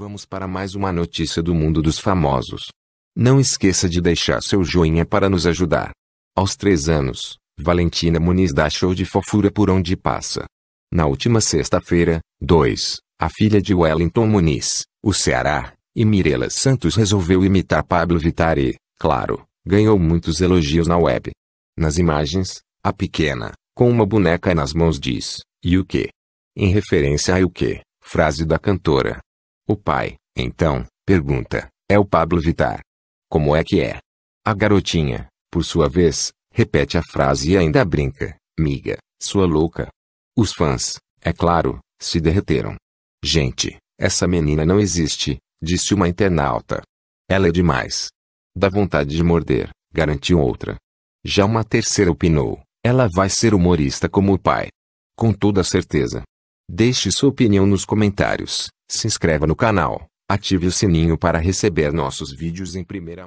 Vamos para mais uma notícia do mundo dos famosos. Não esqueça de deixar seu joinha para nos ajudar. Aos três anos, Valentina Muniz dá show de fofura por onde passa. Na última sexta-feira, 2, a filha de Wellington Muniz, o Ceará, e Mirela Santos resolveu imitar Pablo Vittar e, claro, ganhou muitos elogios na web. Nas imagens, a pequena, com uma boneca nas mãos diz, e o que? Em referência a o que, frase da cantora. O pai, então, pergunta: É o Pablo Vitar? Como é que é? A garotinha, por sua vez, repete a frase e ainda brinca: Miga, sua louca. Os fãs, é claro, se derreteram. Gente, essa menina não existe, disse uma internauta. Ela é demais. Dá vontade de morder, garantiu outra. Já uma terceira opinou: Ela vai ser humorista como o pai. Com toda certeza. Deixe sua opinião nos comentários. Se inscreva no canal, ative o sininho para receber nossos vídeos em primeira mão.